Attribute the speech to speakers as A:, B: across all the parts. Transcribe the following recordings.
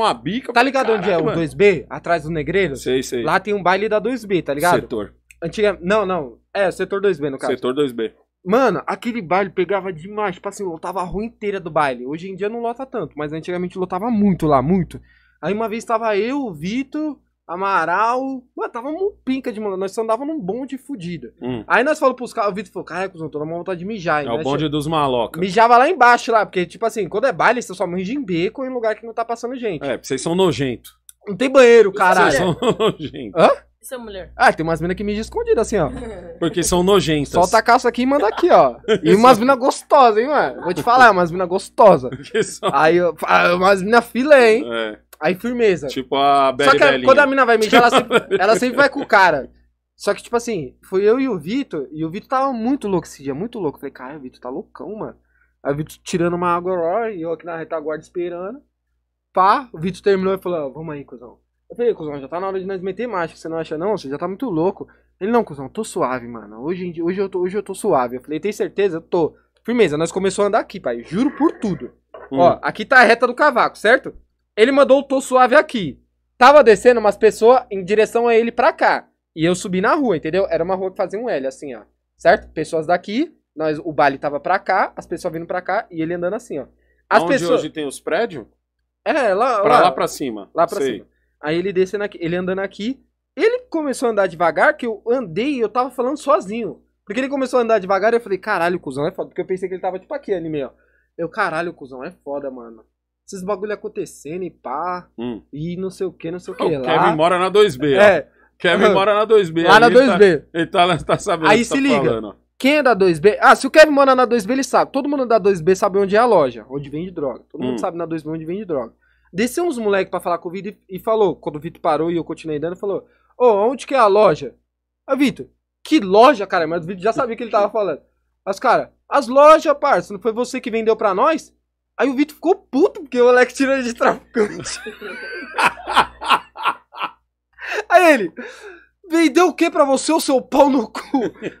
A: uma bica. Tá ligado caralho, onde é mano. o 2B? Atrás do Negreiro? Sei, sei. Lá tem um baile da 2B, tá ligado? Setor. Antiga... Não, não. É, setor 2B no caso. Setor 2B. Mano, aquele baile pegava demais. Tipo assim, lotava a rua inteira do baile. Hoje em dia não lota tanto, mas antigamente lotava muito lá, muito. Aí uma vez tava eu, o Vitor, Amaral. Mano, tava um pinca de mano. Nós andávamos num bonde fudida. Hum. Aí nós falamos pros caras, o Vitor falou, caraca, não tô na vontade de mijar. É hein? É né? o bonde dos malocas. Mijava lá embaixo, lá, porque, tipo assim, quando é baile, você só mija em beco em lugar que não tá passando gente.
B: É, vocês são nojento.
A: Não tem banheiro, caralho. Vocês são
B: nojento. Hã?
A: Isso é mulher. Ah, tem umas minas que mijam escondidas assim, ó. Porque são nojentas. Solta a calça aqui e manda aqui, ó. E umas minas gostosas, hein, mano? Vou te falar, umas minas gostosas. Aí, ah, umas minas filé, hein? É. Aí firmeza. Tipo a Bad Só que quando a mina vai mijar, ela sempre, ela sempre vai com o cara. Só que, tipo assim, foi eu e o Vitor, e o Vitor tava muito louco esse dia, muito louco. Falei, cara, o Vitor tá loucão, mano. Aí o Vitor tirando uma água e eu aqui na retaguarda esperando. Pá, o Vitor terminou e falou, vamos aí, cuzão. Eu falei, cuzão, já tá na hora de nós meter mágica, você não acha não? Você já tá muito louco. Ele, não, cuzão, tô suave, mano. Hoje, dia, hoje, eu, tô, hoje eu tô suave. Eu falei, tem certeza? Eu tô. Firmeza, nós começamos a andar aqui, pai. Juro por tudo. Hum. Ó, aqui tá a reta do cavaco, certo? Ele mandou o tô suave aqui. Tava descendo umas pessoas em direção a ele pra cá. E eu subi na rua, entendeu? Era uma rua que fazia um L, assim, ó. Certo? Pessoas daqui, nós, o baile tava pra cá, as pessoas vindo pra cá e ele andando assim, ó.
B: As Onde pessoas... hoje
A: tem os prédios? É, lá. Pra lá, lá pra cima. Lá pra Sei. cima. Aí ele descendo aqui, ele andando aqui. Ele começou a andar devagar, que eu andei e eu tava falando sozinho. Porque ele começou a andar devagar e eu falei, caralho, cuzão é foda. Porque eu pensei que ele tava tipo aqui, anime, ó. Eu, caralho, cuzão é foda, mano esses bagulho acontecendo e pá, hum. e não sei o que, não sei o que oh, lá. Kevin mora na 2B, é. ó. Kevin mora na 2B. Lá na 2B. Tá-
B: ele tá, ele tá, tá sabendo Aí se tá liga, falando.
A: quem é da 2B? Ah, se o Kevin mora na 2B, ele sabe. Todo mundo da 2B sabe onde é a loja, onde vende droga. Todo hum. mundo sabe na 2B onde vende droga. Desceu uns moleques pra falar com o Vitor e, e, falou, quando o Vitor parou e eu continuei dando, falou, ô, oh, onde que é a loja? Ah, Vitor, que loja, cara? Mas o Vitor já sabia que ele tava falando. As cara, as lojas, parça, não foi você que vendeu pra nós? Aí o Vitor ficou puto porque o Alex tirou ele de traficante. Aí ele, vendeu o que pra você, o seu pau no cu?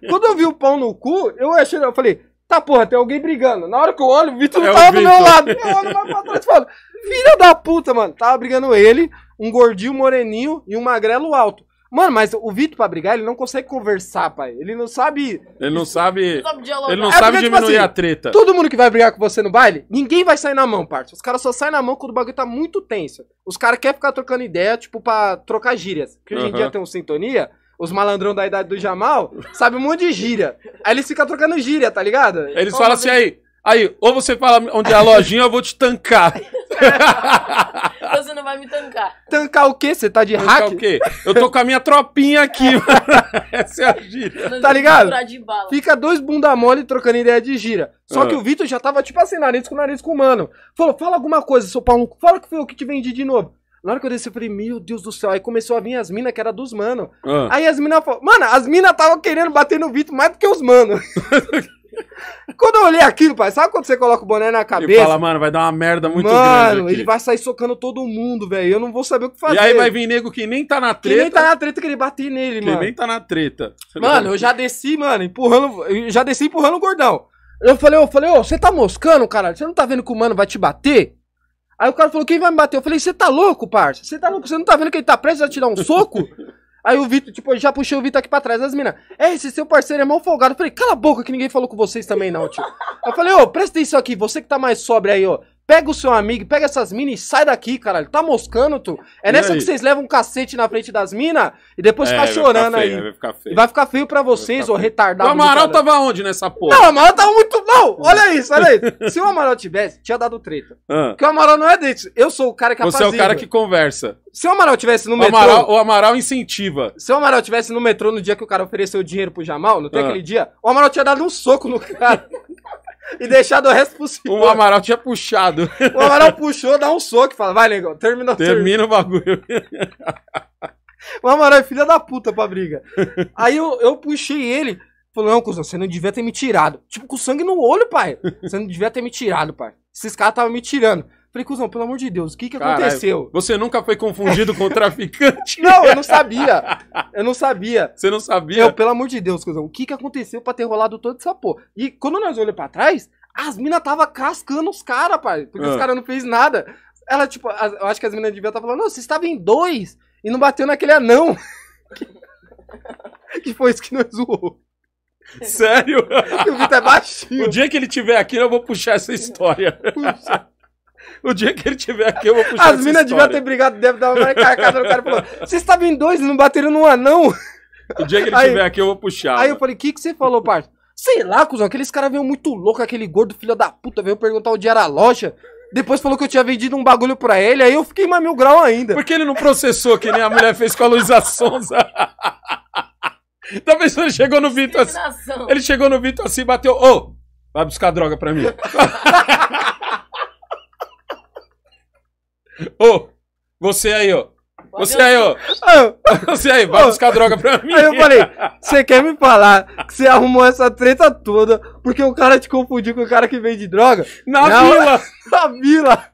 A: Quando eu vi o pau no cu, eu achei, eu falei, tá porra, tem alguém brigando. Na hora que eu olho, o Vitor é não é tava do meu lado. Eu olho lá pra trás e falo, filha da puta, mano. Tava brigando ele, um gordinho moreninho e um magrelo alto. Mano, mas o Vitor, pra brigar, ele não consegue conversar, pai. Ele não sabe.
B: Ele não sabe. ele não sabe é tipo diminuir tipo assim, a treta. Todo
A: mundo que vai brigar com você no baile, ninguém vai sair na mão, parça. Os caras só saem na mão quando o bagulho tá muito tenso. Os caras querem ficar trocando ideia, tipo, pra trocar gírias. Que hoje em uhum. dia tem um sintonia. Os malandrão da idade do Jamal sabe um monte de gíria. Aí eles ficam trocando gíria, tá ligado? Eles falam assim aí.
B: Aí, ou você fala onde é a lojinha, eu vou te tancar.
A: eu tancar. Tancar o quê? Você tá de tancar hack? o quê? Eu tô com a minha tropinha aqui, é. mano. Essa é a gira. Mas tá ligado? Fica dois bunda mole trocando ideia de gira. Só ah. que o Vitor já tava, tipo assim, nariz com nariz com o mano. Falou, fala alguma coisa, seu Paulo. Fala que foi eu que te vendi de novo. Na hora que eu desci, eu falei, meu Deus do céu. Aí começou a vir as minas que era dos mano. Ah. Aí as minas falaram, mano, as minas tava querendo bater no Vitor mais do que os mano. Quando eu olhei aquilo, pai, sabe quando você coloca o boné na cabeça? E fala, mano,
B: vai dar uma merda muito mano, grande. Mano, ele vai
A: sair socando todo mundo, velho. Eu não vou saber o que fazer. E aí vai vir nego que nem tá na treta. Que nem tá na treta que ele bater nele, que mano. Que nem tá na
B: treta. Você mano, eu
A: já desci, mano, empurrando. Eu já desci empurrando o gordão. Eu falei, eu falei, ô, você tá moscando, caralho? Você não tá vendo que o mano vai te bater? Aí o cara falou, quem vai me bater? Eu falei, você tá louco, parça? Você tá louco? Você não tá vendo que ele tá preso a tirar um soco? Aí o Vitor, tipo, eu já puxei o Vitor aqui pra trás. As minas, é, esse seu parceiro é mal folgado. Eu falei, cala a boca que ninguém falou com vocês também não, tio. Eu falei, ô, presta atenção aqui, você que tá mais sobre aí, ó. Pega o seu amigo, pega essas minas e sai daqui, caralho. Tá moscando, tu? É e nessa aí? que vocês levam um cacete na frente das minas e depois é, chorando feio, aí. Vai ficar feio. E vai ficar feio pra vocês, ô retardado. O Amaral tava onde nessa porra? Não, o Amaral tava muito. mal. olha isso, olha isso. Se o Amaral tivesse, tinha dado treta. Ah. Porque o Amaral não é desse. Eu sou o cara que é Você é o cara que conversa. Se o Amaral tivesse no o metrô. o Amaral incentiva. Se o Amaral tivesse no metrô no dia que o cara ofereceu dinheiro pro Jamal, não tem ah. aquele dia, o Amaral tinha dado um soco no cara. e deixado o resto possível. O Amaral tinha puxado. O Amaral puxou, dá um soco e fala, vai, negão, termina o Termina o bagulho. O Amaral é filha da puta pra briga. Aí eu, eu puxei ele. Falou, não, cuzão, você não devia ter me tirado. Tipo, com sangue no olho, pai. Você não devia ter me tirado, pai. Esses caras estavam me tirando. Falei, cuzão, pelo amor de Deus, o que, que Caralho, aconteceu? Você nunca foi confundido com o traficante? não, eu não sabia. Eu não sabia. Você não sabia? Eu, pelo amor de Deus, cuzão, o que, que aconteceu pra ter rolado toda essa porra? E quando nós olhamos pra trás, as minas tava cascando os caras, pai. Porque ah. os caras não fez nada. Ela, tipo, eu acho que as minas deviam estar tá tava falando, não, vocês estavam em dois e não bateu naquele anão. que foi isso que nós zoou. Sério? o Vitor é baixinho. O dia que ele tiver aqui,
B: eu vou puxar essa história. Puxa. O dia que ele tiver aqui, eu vou puxar As minas deviam ter
A: brigado, deve dar uma carcada no cara e falou: vocês estavam tá em dois, não bateram num anão.
B: O dia que ele aí, tiver aqui, eu vou puxar. Aí eu
A: falei: o que, que você falou, parça? Sei lá, cuzão, aqueles caras veio muito louco, aquele gordo filho da puta veio perguntar onde era a loja. Depois falou que eu tinha vendido um bagulho pra ele, aí eu fiquei mais mil grau ainda. Porque ele não processou, que nem a mulher fez com a Luísa Sonza.
B: Talvez tá ele chegou no Vitor assim. Ele chegou no Vitor assim e bateu. Ô, oh, vai buscar droga pra mim. Ô, você aí, ó. Você aí, ó. Ah. Você aí, vai buscar droga pra mim. Aí eu falei,
A: você quer me falar que você arrumou essa treta toda porque o cara te confundiu com o cara que vende droga? Na vila! Na vila!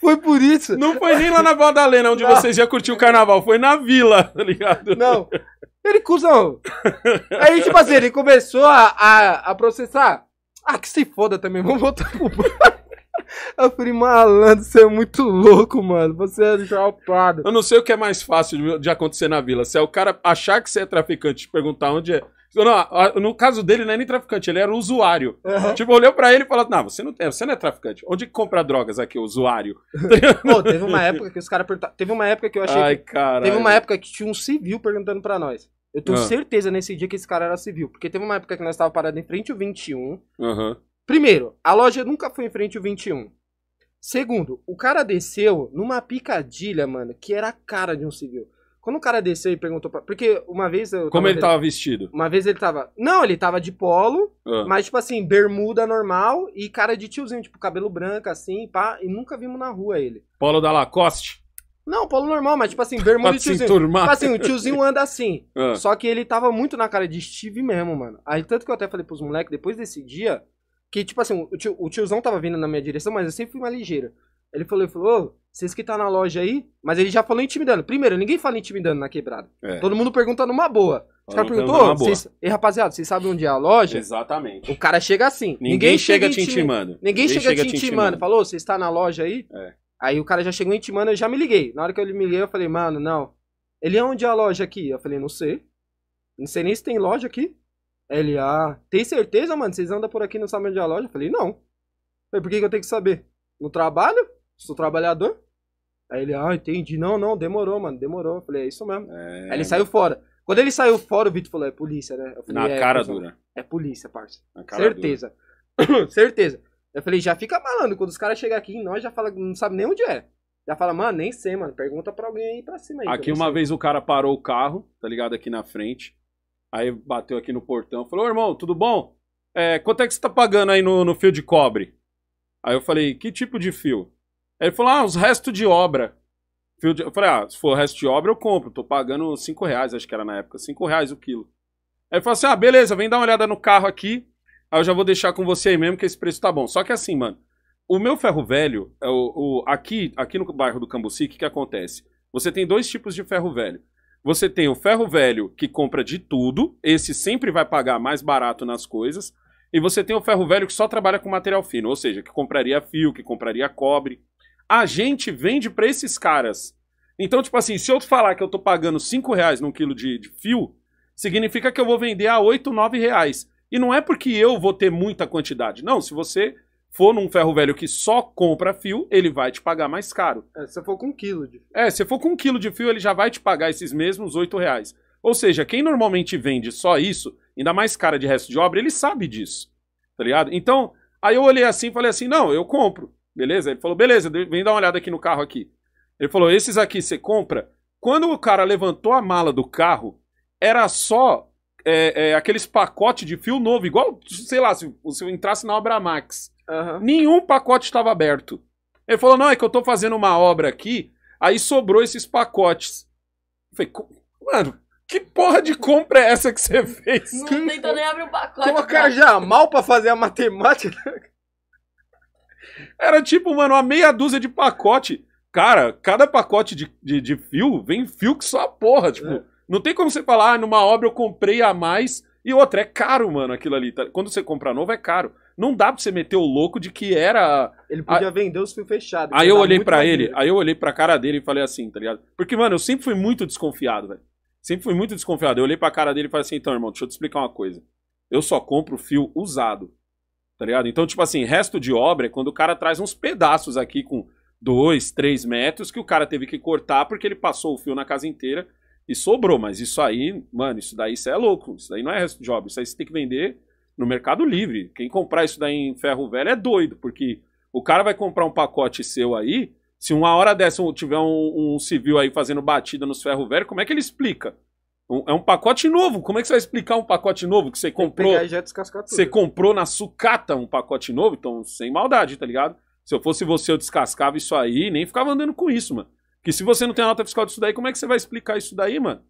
A: Foi por
B: isso. Não foi nem lá na Badalena, onde não. vocês iam curtir o carnaval. Foi na vila, tá ligado? Não.
A: Ele, cuzão. Aí, tipo assim, ele começou a, a, a processar. Ah, que se foda também. Vamos voltar pro eu falei, malandro, você é muito louco, mano. Você é jalpado.
B: Eu não sei o que é mais fácil de acontecer na vila. Se é o cara achar que você é traficante e perguntar onde é. Não, no caso dele, não é nem traficante, ele era usuário. Uhum. Tipo, olhou pra ele e falou: Não, você não, é, você não é traficante. Onde compra drogas aqui, usuário? Pô, teve uma época
A: que os caras perguntaram. Teve uma época que eu achei. Ai, que... Caralho. Teve uma época que tinha um civil perguntando pra nós. Eu tenho uhum. certeza nesse dia que esse cara era civil. Porque teve uma época que nós estávamos parados em frente ao 21. Uhum. Primeiro, a loja nunca foi em frente ao 21. Segundo, o cara desceu numa picadilha, mano, que era a cara de um civil. Quando o cara desceu e perguntou pra... Porque uma vez eu. Como tava... ele tava vestido? Uma vez ele tava. Não, ele tava de polo, ah. mas tipo assim, bermuda normal e cara de tiozinho, tipo, cabelo branco assim, pá, e nunca vimos na rua ele. Polo
B: da Lacoste?
A: Não, polo normal, mas tipo assim, bermuda e tiozinho. Enturmar. Tipo assim, o tiozinho anda assim. Ah. Só que ele tava muito na cara de Steve mesmo, mano. Aí tanto que eu até falei pros moleques, depois desse dia, que, tipo assim, o, tio, o tiozão tava vindo na minha direção, mas eu sempre fui mais ligeira. Ele falou, ele falou, ô, vocês que tá na loja aí, mas ele já falou intimidando. Primeiro, ninguém fala intimidando na quebrada. É. Todo mundo pergunta numa boa. Os caras perguntou, e rapaziada, vocês sabem onde é a loja? Exatamente. O cara chega assim. Ninguém, ninguém chega, chega, te intimando. Ninguém, ninguém chega, chega, te intimando. intimando. Falou, você está na loja aí? É. Aí o cara já chegou intimando, eu já me liguei. Na hora que eu me liguei, eu falei, mano, não. Ele é onde é a loja aqui? Eu falei, não sei. Não sei nem se tem loja aqui. LA. Tem certeza, mano? Vocês andam por aqui no salão de loja? Eu falei, não. Eu falei, por que, que eu tenho que saber? No trabalho? Sou trabalhador? Aí ele, ah, entendi. Não, não, demorou, mano, demorou. Eu falei, é isso mesmo. É... Aí ele saiu fora. Quando ele saiu fora, o Vitor falou, é polícia, né? Falei, Na é, cara é, dura. É polícia, parça. Na cara Certeza. Dura. Certeza. Eu falei, já fica malando. Quando os caras chegam aqui, nós já fala, não sabe nem onde é. Já fala, mano, nem sei, mano. Pergunta pra alguém aí pra cima aí. Aqui uma sei.
B: vez o cara parou o carro, tá ligado? Aqui na frente. Aí bateu aqui no portão, falou, irmão, tudo bom? É, quanto é que você tá pagando aí no, no fio de cobre? Aí eu falei, que tipo de fio? Aí ele falou, ah, os restos de obra. Fio de... Eu falei, ah, se for resto de obra eu compro, tô pagando 5 reais, acho que era na época, 5 reais o quilo. Aí ele falou assim, ah, beleza, vem dar uma olhada no carro aqui, aí eu já vou deixar com você aí mesmo que esse preço tá bom. Só que assim, mano, o meu ferro velho, é o, o, aqui, aqui no bairro do Cambuci, o que, que acontece? Você tem dois tipos de ferro velho. Você tem o ferro velho que compra de tudo, esse sempre vai pagar mais barato nas coisas. E você tem o ferro velho que só trabalha com material fino, ou seja, que compraria fio, que compraria cobre. A gente vende para esses caras. Então, tipo assim, se eu falar que eu tô pagando 5 reais num quilo de, de fio, significa que eu vou vender a 8, 9 reais. E não é porque eu vou ter muita quantidade. Não, se você for num ferro velho que só compra fio, ele vai te pagar mais caro. É, se for com um quilo de fio. É, se for com um quilo de fio, ele já vai te pagar esses mesmos R$ reais. Ou seja, quem normalmente vende só isso, ainda mais cara de resto de obra, ele sabe disso, tá ligado? Então, aí eu olhei assim e falei assim, não, eu compro, beleza? Ele falou, beleza, vem dar uma olhada aqui no carro aqui. Ele falou, esses aqui você compra? Quando o cara levantou a mala do carro, era só é, é, aqueles pacotes de fio novo, igual, sei lá, se, você eu entrasse na obra Max Uhum. Nenhum pacote estava aberto. Ele falou: não, é que eu tô fazendo uma obra aqui, aí sobrou esses pacotes. Eu falei, mano, que porra de compra é essa que você fez? Não tentou nem abrir o pacote. Colocar é mal pra fazer a matemática. Era tipo, mano, uma meia dúzia de pacote. Cara, cada pacote de, de, de fio vem fio que só a porra. Tipo, é. não tem como você falar, ah, numa obra eu comprei a mais e outra. É caro, mano, aquilo ali. Tá? Quando você compra novo, é caro. Não dá pra você meter o louco de que era. Ele podia a... vender os fios fechados. Aí eu olhei para ele, aí eu olhei pra cara dele e falei assim, tá ligado? Porque, mano, eu sempre fui muito desconfiado, velho. Sempre fui muito desconfiado. Eu olhei pra cara dele e falei assim, então, irmão, deixa eu te explicar uma coisa. Eu só compro fio usado. Tá ligado? Então, tipo assim, resto de obra é quando o cara traz uns pedaços aqui com dois, três metros que o cara teve que cortar porque ele passou o fio na casa inteira e sobrou. Mas isso aí, mano, isso daí isso é louco. Isso daí não é resto de obra. Isso aí você tem que vender no Mercado Livre. Quem comprar isso daí em ferro velho é doido, porque o cara vai comprar um pacote seu aí, se uma hora dessa tiver um, um civil aí fazendo batida nos ferro velho, como é que ele explica? Um, é um pacote novo. Como é que você vai explicar um pacote novo que você comprou? Que já você comprou na sucata um pacote novo, então sem maldade, tá ligado? Se eu fosse você, eu descascava isso aí, nem ficava andando com isso, mano. Que se você não tem nota fiscal disso daí, como é que você vai explicar isso daí, mano?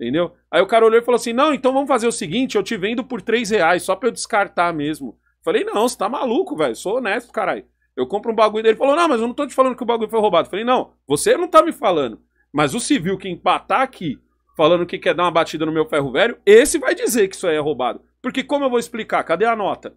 B: Entendeu? Aí o cara olhou e falou assim: não, então vamos fazer o seguinte, eu te vendo por 3 reais, só pra eu descartar mesmo. Falei, não, você tá maluco, velho. Sou honesto, caralho. Eu compro um bagulho dele. Ele falou, não, mas eu não tô te falando que o bagulho foi roubado. Falei, não, você não tá me falando. Mas o civil que empatar aqui, falando que quer dar uma batida no meu ferro velho, esse vai dizer que isso aí é roubado. Porque como eu vou explicar? Cadê a nota?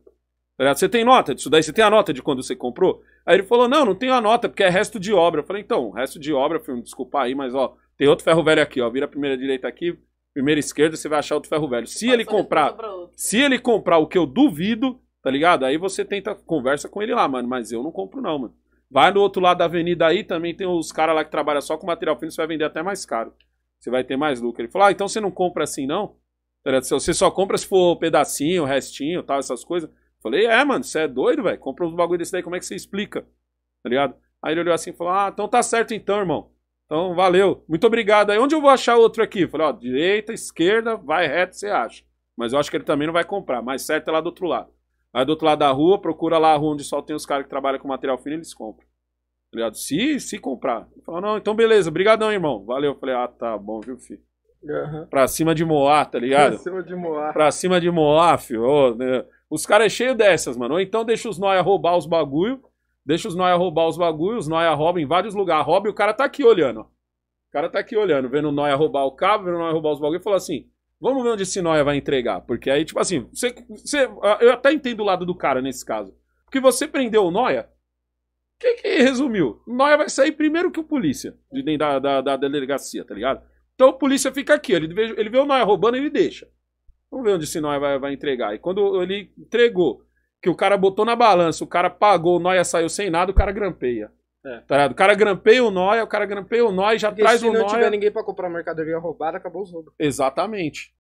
B: Tá você tem nota disso daí? Você tem a nota de quando você comprou? Aí ele falou, não, não tenho a nota, porque é resto de obra. Eu falei, então, resto de obra, filho, desculpa aí, mas ó, tem outro ferro velho aqui, ó. Vira a primeira direita aqui, primeira esquerda, você vai achar outro ferro velho. Se Pode ele comprar, se ele comprar o que eu duvido, tá ligado? Aí você tenta conversa com ele lá, mano, mas eu não compro não, mano. Vai no outro lado da avenida aí, também tem os caras lá que trabalham só com material fino, você vai vender até mais caro. Você vai ter mais lucro. Ele falou: "Ah, então você não compra assim não?" Tá você só compra se for pedacinho, restinho, tal, essas coisas. Falei, é, mano, você é doido, velho. Compra uns bagulho desse daí, como é que você explica? Tá ligado? Aí ele olhou assim e falou: Ah, então tá certo então, irmão. Então, valeu. Muito obrigado. Aí, onde eu vou achar outro aqui? Falei, ó, direita, esquerda, vai reto, você acha. Mas eu acho que ele também não vai comprar. Mais certo é lá do outro lado. Aí do outro lado da rua, procura lá a rua onde só tem os caras que trabalham com material fino, eles compram. Tá ligado? Se, se comprar. Ele falou, não, então beleza, Obrigadão, irmão. Valeu. falei, ah, tá bom, viu, filho? Uhum. Pra cima de Moá, tá ligado? Pra cima
A: de Moá. Pra
B: cima de Moá, filho. Oh, né? Os caras é cheio dessas, mano. Ou então deixa os nóia roubar os bagulho Deixa os Noia roubar os bagulhos, os Noia roubam em vários lugares. Rouba e o cara tá aqui olhando, ó. O cara tá aqui olhando, vendo o Noia roubar o cabo, vendo o Noia roubar os bagulhos e falou assim: vamos ver onde esse Noia vai entregar. Porque aí, tipo assim, você, você, ah, eu até entendo o lado do cara nesse caso. Porque você prendeu o Noia, o que, que resumiu? O Noia vai sair primeiro que o polícia, de dentro da, da, da, delegacia, tá ligado? Então o polícia fica aqui, ele vê, ele vê o Noia roubando, ele deixa. Vamos ver onde esse Noia vai, vai entregar. E quando ele entregou, que o cara botou na balança, o cara pagou, o Noia saiu sem nada, o cara grampeia. É. Tá ligado? O cara grampeia o Noia, o cara grampeia o Noia, já Porque traz o Noia. Se não tiver
A: ninguém pra comprar mercadoria roubada, acabou o jogo.
B: Exatamente.